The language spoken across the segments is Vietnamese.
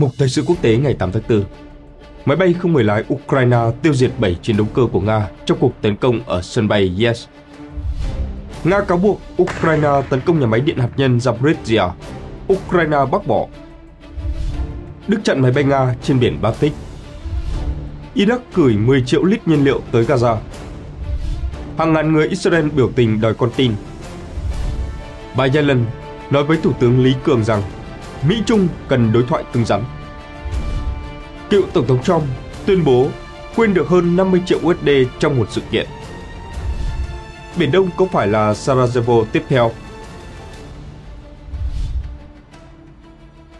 Mục Thời sự quốc tế ngày 8 tháng 4 Máy bay không người lái Ukraine tiêu diệt 7 chiến đấu cơ của Nga trong cuộc tấn công ở sân bay Yes. Nga cáo buộc Ukraine tấn công nhà máy điện hạt nhân Zaporizhia. Ukraine bác bỏ. Đức chặn máy bay Nga trên biển Baltic. Iraq gửi 10 triệu lít nhiên liệu tới Gaza. Hàng ngàn người Israel biểu tình đòi con tin. Bà Yellen nói với Thủ tướng Lý Cường rằng Mỹ Trung cần đối thoại cứng rắn. Cựu Tổng thống Trump tuyên bố quên được hơn 50 triệu USD trong một sự kiện. Biển Đông có phải là Sarajevo tiếp theo?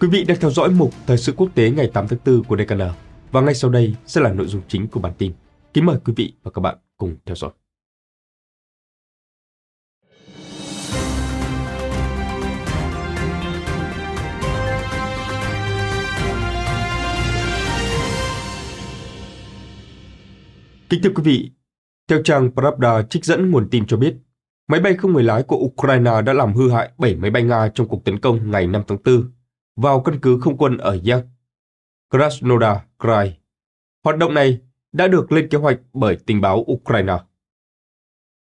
Quý vị đang theo dõi mục Thời sự quốc tế ngày 8 tháng 4 của DKN và ngay sau đây sẽ là nội dung chính của bản tin. Kính mời quý vị và các bạn cùng theo dõi. Kính thưa quý vị, theo trang Pravda trích dẫn nguồn tin cho biết, máy bay không người lái của Ukraine đã làm hư hại 7 máy bay Nga trong cuộc tấn công ngày 5 tháng 4 vào căn cứ không quân ở Yak, Krasnodar Krai. Hoạt động này đã được lên kế hoạch bởi tình báo Ukraine.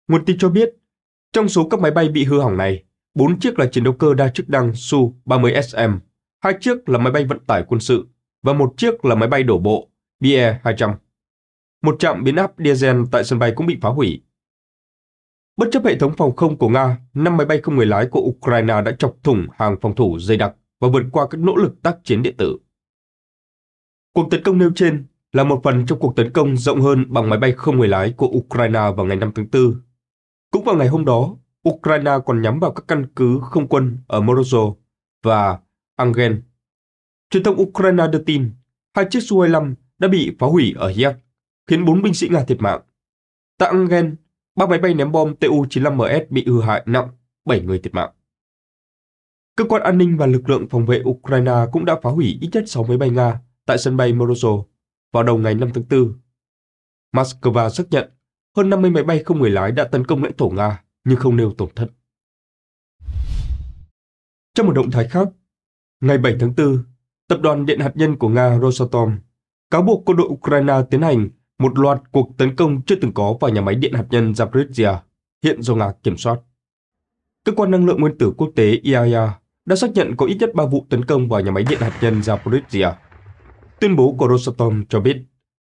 Nguồn tin cho biết, trong số các máy bay bị hư hỏng này, 4 chiếc là chiến đấu cơ đa chức năng Su-30SM, hai chiếc là máy bay vận tải quân sự và một chiếc là máy bay đổ bộ BE-200 một trạm biến áp diesel tại sân bay cũng bị phá hủy. Bất chấp hệ thống phòng không của Nga, năm máy bay không người lái của Ukraine đã chọc thủng hàng phòng thủ dày đặc và vượt qua các nỗ lực tác chiến điện tử. Cuộc tấn công nêu trên là một phần trong cuộc tấn công rộng hơn bằng máy bay không người lái của Ukraine vào ngày 5 tháng 4. Cũng vào ngày hôm đó, Ukraine còn nhắm vào các căn cứ không quân ở Morozov và Angel. Truyền thông Ukraine đưa tin hai chiếc Su-25 đã bị phá hủy ở Kiev khiến 4 binh sĩ Nga thiệt mạng. Tại Engen, ba máy bay ném bom Tu-95MS bị hư hại nặng, 7 người thiệt mạng. Cơ quan an ninh và lực lượng phòng vệ Ukraine cũng đã phá hủy ít nhất 6 máy bay Nga tại sân bay Morozov vào đầu ngày 5 tháng 4. Moscow xác nhận hơn 50 máy bay không người lái đã tấn công lãnh thổ Nga nhưng không nêu tổn thất. Trong một động thái khác, ngày 7 tháng 4, tập đoàn điện hạt nhân của Nga Rosatom cáo buộc quân đội Ukraine tiến hành một loạt cuộc tấn công chưa từng có vào nhà máy điện hạt nhân Zaporizhia, hiện do Nga kiểm soát. Cơ quan năng lượng nguyên tử quốc tế IAEA đã xác nhận có ít nhất 3 vụ tấn công vào nhà máy điện hạt nhân Zaporizhia. Tuyên bố của Rosatom cho biết,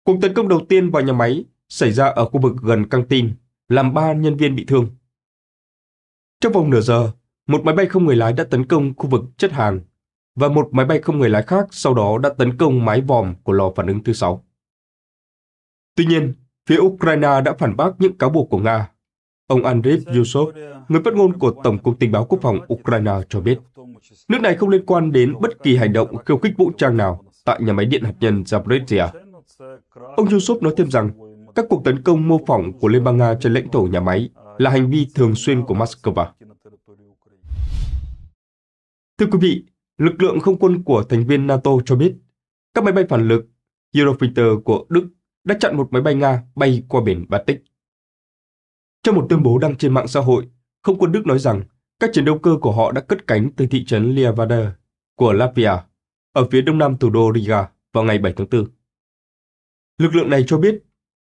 cuộc tấn công đầu tiên vào nhà máy xảy ra ở khu vực gần căng tin, làm 3 nhân viên bị thương. Trong vòng nửa giờ, một máy bay không người lái đã tấn công khu vực chất hàng và một máy bay không người lái khác sau đó đã tấn công mái vòm của lò phản ứng thứ sáu. Tuy nhiên, phía Ukraine đã phản bác những cáo buộc của Nga. Ông Andriy Yusov, người phát ngôn của Tổng cục Tình báo Quốc phòng Ukraine cho biết, nước này không liên quan đến bất kỳ hành động khiêu khích vũ trang nào tại nhà máy điện hạt nhân Zaporizhia. Ông Yusov nói thêm rằng, các cuộc tấn công mô phỏng của Liên bang Nga trên lãnh thổ nhà máy là hành vi thường xuyên của Moscow. Thưa quý vị, lực lượng không quân của thành viên NATO cho biết, các máy bay phản lực Eurofighter của Đức đã chặn một máy bay Nga bay qua biển Baltic. Trong một tuyên bố đăng trên mạng xã hội, không quân Đức nói rằng các chiến đấu cơ của họ đã cất cánh từ thị trấn Liavada của Latvia ở phía đông nam thủ đô Riga vào ngày 7 tháng 4. Lực lượng này cho biết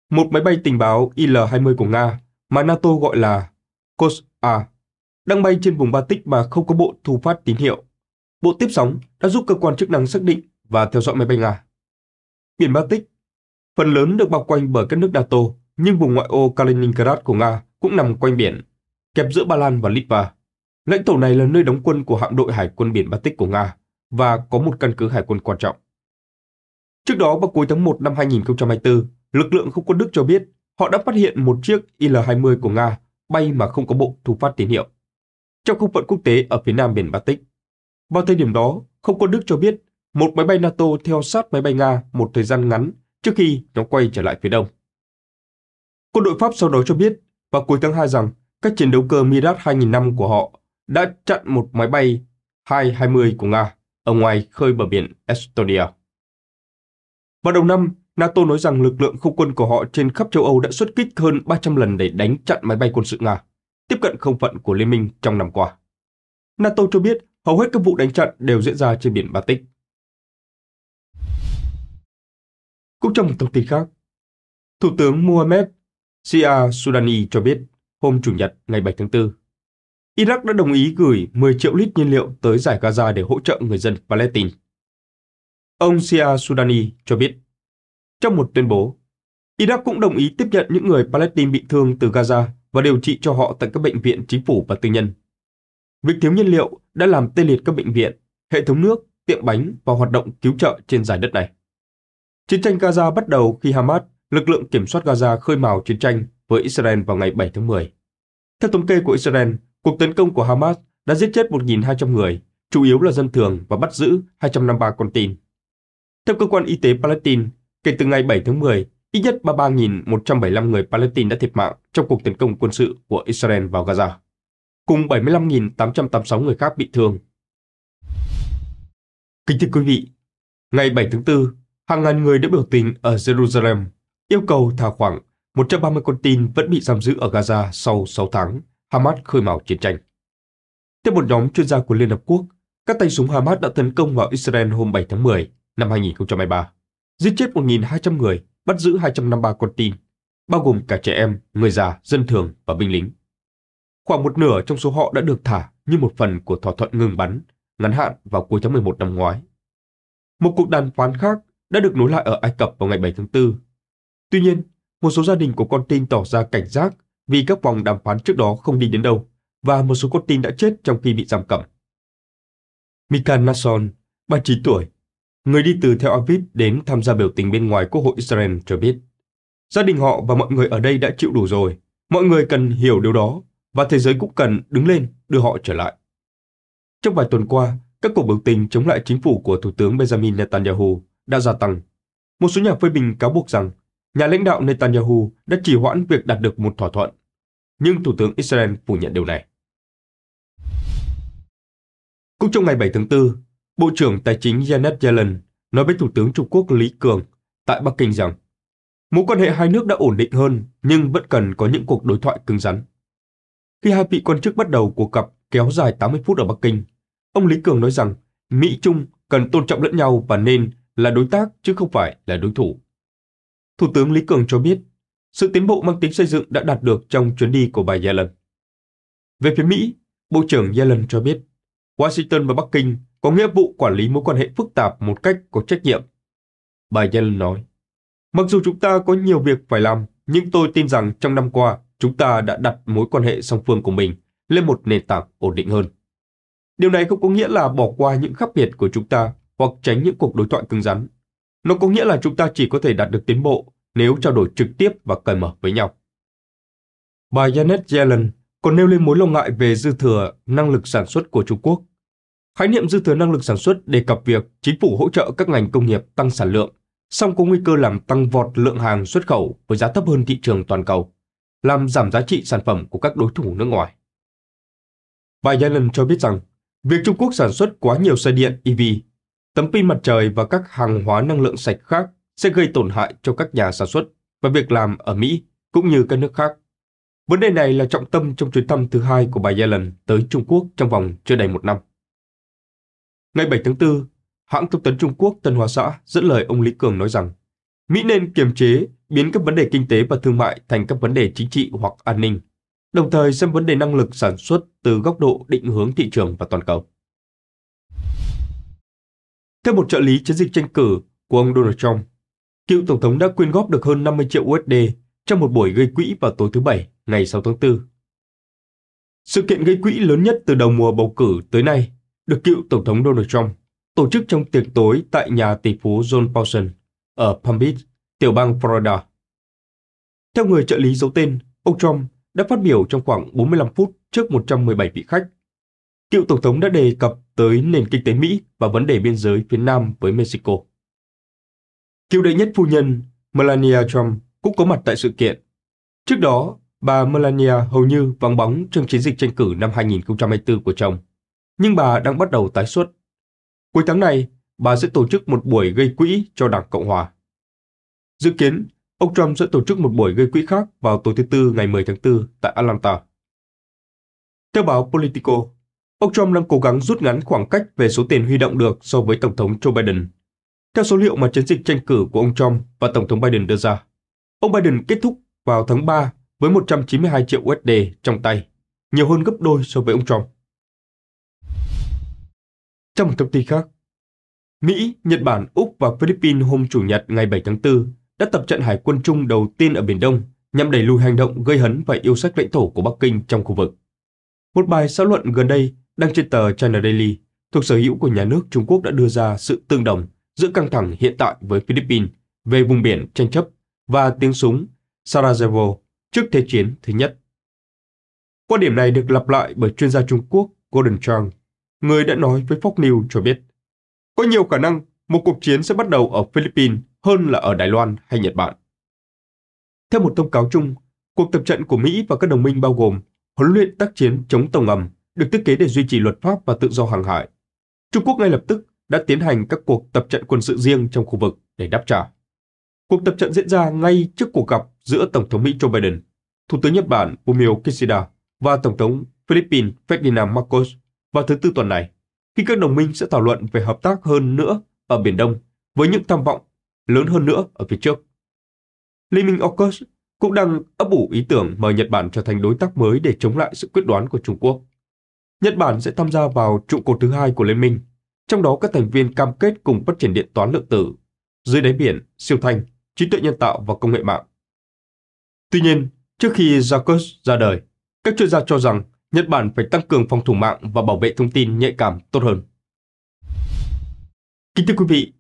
một máy bay tình báo Il-20 của Nga mà NATO gọi là COSA đang bay trên vùng Baltic mà không có bộ thu phát tín hiệu. Bộ tiếp sóng đã giúp cơ quan chức năng xác định và theo dõi máy bay Nga. Biển Baltic phần lớn được bao quanh bởi các nước NATO, nhưng vùng ngoại ô Kaliningrad của Nga cũng nằm quanh biển, kẹp giữa Ba Lan và Litva. Lãnh thổ này là nơi đóng quân của hạm đội hải quân biển Baltic của Nga và có một căn cứ hải quân quan trọng. Trước đó vào cuối tháng 1 năm 2024, lực lượng không quân Đức cho biết họ đã phát hiện một chiếc Il-20 của Nga bay mà không có bộ thu phát tín hiệu trong không phận quốc tế ở phía nam biển Baltic. Vào thời điểm đó, không quân Đức cho biết một máy bay NATO theo sát máy bay Nga một thời gian ngắn trước khi nó quay trở lại phía đông. Quân đội Pháp sau đó cho biết vào cuối tháng 2 rằng các chiến đấu cơ Mirage năm của họ đã chặn một máy bay 220 của Nga ở ngoài khơi bờ biển Estonia. Vào đầu năm, NATO nói rằng lực lượng không quân của họ trên khắp châu Âu đã xuất kích hơn 300 lần để đánh chặn máy bay quân sự Nga, tiếp cận không phận của Liên minh trong năm qua. NATO cho biết hầu hết các vụ đánh chặn đều diễn ra trên biển Baltic. Cũng trong một thông tin khác, Thủ tướng Mohamed Sia Sudani cho biết hôm Chủ nhật ngày 7 tháng 4, Iraq đã đồng ý gửi 10 triệu lít nhiên liệu tới giải Gaza để hỗ trợ người dân Palestine. Ông Sia Sudani cho biết, trong một tuyên bố, Iraq cũng đồng ý tiếp nhận những người Palestine bị thương từ Gaza và điều trị cho họ tại các bệnh viện chính phủ và tư nhân. Việc thiếu nhiên liệu đã làm tê liệt các bệnh viện, hệ thống nước, tiệm bánh và hoạt động cứu trợ trên giải đất này. Chiến tranh Gaza bắt đầu khi Hamas, lực lượng kiểm soát Gaza khơi mào chiến tranh với Israel vào ngày 7 tháng 10. Theo thống kê của Israel, cuộc tấn công của Hamas đã giết chết 1.200 người, chủ yếu là dân thường và bắt giữ 253 con tin. Theo cơ quan y tế Palestine, kể từ ngày 7 tháng 10, ít nhất 33.175 người Palestine đã thiệt mạng trong cuộc tấn công quân sự của Israel vào Gaza, cùng 75.886 người khác bị thương. Kính thưa quý vị, ngày 7 tháng 4, hàng ngàn người đã biểu tình ở Jerusalem, yêu cầu thả khoảng 130 con tin vẫn bị giam giữ ở Gaza sau 6 tháng, Hamas khơi mào chiến tranh. Theo một nhóm chuyên gia của Liên Hợp Quốc, các tay súng Hamas đã tấn công vào Israel hôm 7 tháng 10 năm 2023, giết chết 1.200 người, bắt giữ 253 con tin, bao gồm cả trẻ em, người già, dân thường và binh lính. Khoảng một nửa trong số họ đã được thả như một phần của thỏa thuận ngừng bắn, ngắn hạn vào cuối tháng 11 năm ngoái. Một cuộc đàm phán khác đã được nối lại ở Ai Cập vào ngày 7 tháng 4. Tuy nhiên, một số gia đình của con tin tỏ ra cảnh giác vì các vòng đàm phán trước đó không đi đến đâu và một số con tin đã chết trong khi bị giam cầm. Mikan Nason, 39 tuổi, người đi từ theo Aviv đến tham gia biểu tình bên ngoài Quốc hội Israel cho biết, gia đình họ và mọi người ở đây đã chịu đủ rồi, mọi người cần hiểu điều đó và thế giới cũng cần đứng lên đưa họ trở lại. Trong vài tuần qua, các cuộc biểu tình chống lại chính phủ của Thủ tướng Benjamin Netanyahu đã gia tăng. Một số nhà phê bình cáo buộc rằng nhà lãnh đạo Netanyahu đã chỉ hoãn việc đạt được một thỏa thuận, nhưng Thủ tướng Israel phủ nhận điều này. Cũng trong ngày 7 tháng 4, Bộ trưởng Tài chính Janet Yellen nói với Thủ tướng Trung Quốc Lý Cường tại Bắc Kinh rằng mối quan hệ hai nước đã ổn định hơn nhưng vẫn cần có những cuộc đối thoại cứng rắn. Khi hai vị quan chức bắt đầu cuộc gặp kéo dài 80 phút ở Bắc Kinh, ông Lý Cường nói rằng Mỹ-Trung cần tôn trọng lẫn nhau và nên là đối tác chứ không phải là đối thủ. Thủ tướng Lý Cường cho biết, sự tiến bộ mang tính xây dựng đã đạt được trong chuyến đi của bà Yellen. Về phía Mỹ, Bộ trưởng Yellen cho biết, Washington và Bắc Kinh có nghĩa vụ quản lý mối quan hệ phức tạp một cách có trách nhiệm. Bà Yellen nói, mặc dù chúng ta có nhiều việc phải làm, nhưng tôi tin rằng trong năm qua, chúng ta đã đặt mối quan hệ song phương của mình lên một nền tảng ổn định hơn. Điều này không có nghĩa là bỏ qua những khác biệt của chúng ta hoặc tránh những cuộc đối thoại cứng rắn. Nó có nghĩa là chúng ta chỉ có thể đạt được tiến bộ nếu trao đổi trực tiếp và cởi mở với nhau. Bà Janet Yellen còn nêu lên mối lo ngại về dư thừa năng lực sản xuất của Trung Quốc. Khái niệm dư thừa năng lực sản xuất đề cập việc chính phủ hỗ trợ các ngành công nghiệp tăng sản lượng, song có nguy cơ làm tăng vọt lượng hàng xuất khẩu với giá thấp hơn thị trường toàn cầu, làm giảm giá trị sản phẩm của các đối thủ nước ngoài. Bà Yellen cho biết rằng, việc Trung Quốc sản xuất quá nhiều xe điện EV tấm pin mặt trời và các hàng hóa năng lượng sạch khác sẽ gây tổn hại cho các nhà sản xuất và việc làm ở Mỹ cũng như các nước khác. Vấn đề này là trọng tâm trong chuyến thăm thứ hai của bà Yellen tới Trung Quốc trong vòng chưa đầy một năm. Ngày 7 tháng 4, hãng thông tấn Trung Quốc Tân Hoa Xã dẫn lời ông Lý Cường nói rằng Mỹ nên kiềm chế, biến các vấn đề kinh tế và thương mại thành các vấn đề chính trị hoặc an ninh, đồng thời xem vấn đề năng lực sản xuất từ góc độ định hướng thị trường và toàn cầu. Theo một trợ lý chiến dịch tranh cử của ông Donald Trump, cựu Tổng thống đã quyên góp được hơn 50 triệu USD trong một buổi gây quỹ vào tối thứ Bảy, ngày 6 tháng 4. Sự kiện gây quỹ lớn nhất từ đầu mùa bầu cử tới nay được cựu Tổng thống Donald Trump tổ chức trong tiệc tối tại nhà tỷ phú John Paulson ở Palm Beach, tiểu bang Florida. Theo người trợ lý giấu tên, ông Trump đã phát biểu trong khoảng 45 phút trước 117 vị khách cựu Tổng thống đã đề cập tới nền kinh tế Mỹ và vấn đề biên giới phía Nam với Mexico. Cựu đệ nhất phu nhân Melania Trump cũng có mặt tại sự kiện. Trước đó, bà Melania hầu như vắng bóng trong chiến dịch tranh cử năm 2024 của chồng, nhưng bà đang bắt đầu tái xuất. Cuối tháng này, bà sẽ tổ chức một buổi gây quỹ cho Đảng Cộng Hòa. Dự kiến, ông Trump sẽ tổ chức một buổi gây quỹ khác vào tối thứ Tư ngày 10 tháng 4 tại Atlanta. Theo báo Politico, ông Trump đang cố gắng rút ngắn khoảng cách về số tiền huy động được so với Tổng thống Joe Biden. Theo số liệu mà chiến dịch tranh cử của ông Trump và Tổng thống Biden đưa ra, ông Biden kết thúc vào tháng 3 với 192 triệu USD trong tay, nhiều hơn gấp đôi so với ông Trump. Trong một thông tin khác, Mỹ, Nhật Bản, Úc và Philippines hôm Chủ nhật ngày 7 tháng 4 đã tập trận hải quân chung đầu tiên ở Biển Đông nhằm đẩy lùi hành động gây hấn và yêu sách lãnh thổ của Bắc Kinh trong khu vực. Một bài xã luận gần đây đăng trên tờ China Daily, thuộc sở hữu của nhà nước Trung Quốc đã đưa ra sự tương đồng giữa căng thẳng hiện tại với Philippines về vùng biển tranh chấp và tiếng súng Sarajevo trước Thế chiến thứ nhất. Quan điểm này được lặp lại bởi chuyên gia Trung Quốc Gordon Chang, người đã nói với Fox News cho biết, có nhiều khả năng một cuộc chiến sẽ bắt đầu ở Philippines hơn là ở Đài Loan hay Nhật Bản. Theo một thông cáo chung, cuộc tập trận của Mỹ và các đồng minh bao gồm huấn luyện tác chiến chống tàu ngầm, được thiết kế để duy trì luật pháp và tự do hàng hải. Trung Quốc ngay lập tức đã tiến hành các cuộc tập trận quân sự riêng trong khu vực để đáp trả. Cuộc tập trận diễn ra ngay trước cuộc gặp giữa Tổng thống Mỹ Joe Biden, Thủ tướng Nhật Bản Fumio Kishida và Tổng thống Philippines Ferdinand Marcos vào thứ Tư tuần này, khi các đồng minh sẽ thảo luận về hợp tác hơn nữa ở Biển Đông với những tham vọng lớn hơn nữa ở phía trước. Liên minh AUKUS cũng đang ấp ủ ý tưởng mời Nhật Bản trở thành đối tác mới để chống lại sự quyết đoán của Trung Quốc. Nhật Bản sẽ tham gia vào trụ cột thứ hai của liên minh, trong đó các thành viên cam kết cùng phát triển điện toán lượng tử, dưới đáy biển, siêu thanh, trí tuệ nhân tạo và công nghệ mạng. Tuy nhiên, trước khi Jacobs ra đời, các chuyên gia cho rằng Nhật Bản phải tăng cường phòng thủ mạng và bảo vệ thông tin nhạy cảm tốt hơn. Kính thưa quý vị,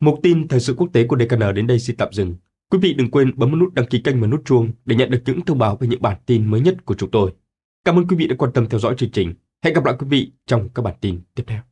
mục tin thời sự quốc tế của DKN đến đây xin tạm dừng. Quý vị đừng quên bấm nút đăng ký kênh và nút chuông để nhận được những thông báo về những bản tin mới nhất của chúng tôi. Cảm ơn quý vị đã quan tâm theo dõi chương trình. Hẹn gặp lại quý vị trong các bản tin tiếp theo.